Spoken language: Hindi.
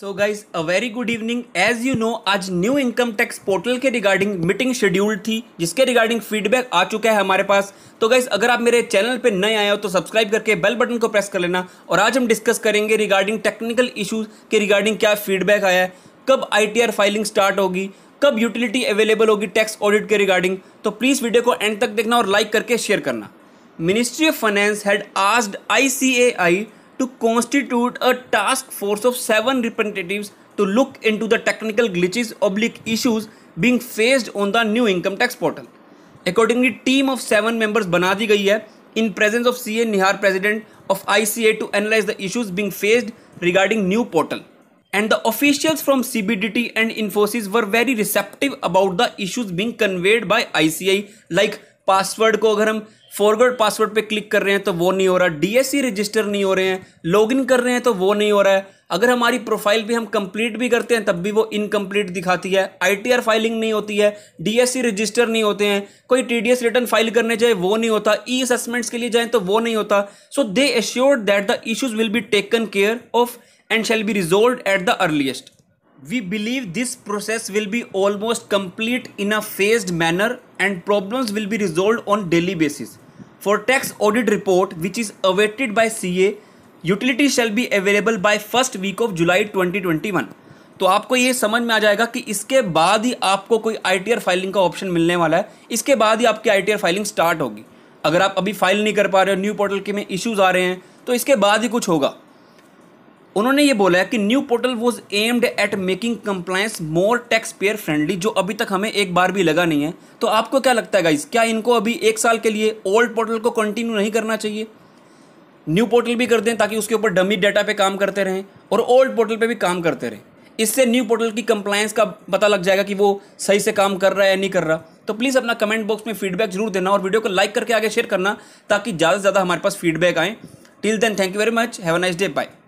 So guys uh very good evening as you know आज न्यू इनकम टैक्स पोर्टल के रिगार्डिंग मीटिंग शेड्यूल्ड थी जिसके रिगार्डिंग फीडबैक आ चुका है हमारे पास तो गाइज अगर आप मेरे चैनल पे नए आए हो तो सब्सक्राइब करके बेल बटन को प्रेस कर लेना और आज हम डिस्कस करेंगे रिगार्डिंग टेक्निकल इशूज के रिगार्डिंग क्या फीडबैक आया है कब आई फाइलिंग स्टार्ट होगी कब यूटिलिटी अवेलेबल होगी टैक्स ऑडिट के रिगार्डिंग तो प्लीज़ वीडियो को एंड तक देखना और लाइक करके शेयर करना ministry of finance had asked I to constitute a task force of seven representatives to look into the technical glitches oblique issues being faced on the new income tax portal. Accordingly, team of seven members बना दी in presence of CA Nihar president of ICA to analyze the issues being faced regarding new portal. And the officials from CBDT and Infosys were very receptive about the issues being conveyed by ICA like password. को फॉरवर्ड पासवर्ड पे क्लिक कर रहे हैं तो वो नहीं हो रहा डीएससी रजिस्टर नहीं हो रहे हैं लॉगिन कर रहे हैं तो वो नहीं हो रहा है अगर हमारी प्रोफाइल भी हम कंप्लीट भी करते हैं तब भी वो इनकम्प्लीट दिखाती है आईटीआर फाइलिंग नहीं होती है डीएससी रजिस्टर नहीं होते हैं कोई टीडीएस रिटर्न फाइल करने जाए वो नहीं होता ई असेसमेंट्स के लिए जाए तो वो नहीं होता so they assured that the issues will be taken care of and shall be resolve at the earliest we believe this process will be almost complete in a phased manner and problems will be resolved on daily basis for tax audit report which is awaited by C A utility shall be available by first week of July 2021 तो आपको ये समझ में आ जाएगा कि इसके बाद ही आपको कोई आई फाइलिंग का ऑप्शन मिलने वाला है इसके बाद ही आपकी आई फाइलिंग स्टार्ट होगी अगर आप अभी फाइल नहीं कर पा रहे हो न्यू पोर्टल के में इश्यूज आ रहे हैं तो इसके बाद ही कुछ होगा उन्होंने ये बोला है कि new portal was aimed at making compliance more tax payer friendly जो अभी तक हमें एक बार भी लगा नहीं है तो आपको क्या लगता है गाइस क्या इनको अभी एक साल के लिए ओल्ड पोर्टल को कंटिन्यू नहीं करना चाहिए न्यू पोर्टल भी कर दें ताकि उसके ऊपर डमी डाटा पे काम करते रहें और ओल्ड पोर्टल पे भी काम करते रहें इससे न्यू पोर्टल की कंप्लायंस का पता लग जाएगा कि वो सही से काम कर रहा है या नहीं कर रहा तो प्लीज़ अपना कमेंट बॉक्स में फीडबैक जरूर देना और वीडियो को लाइक करके आगे शेयर करना ताकि ज़्यादा से ज़्यादा हमारे पास फीडबैक आए till then thank you very much have a nice day bye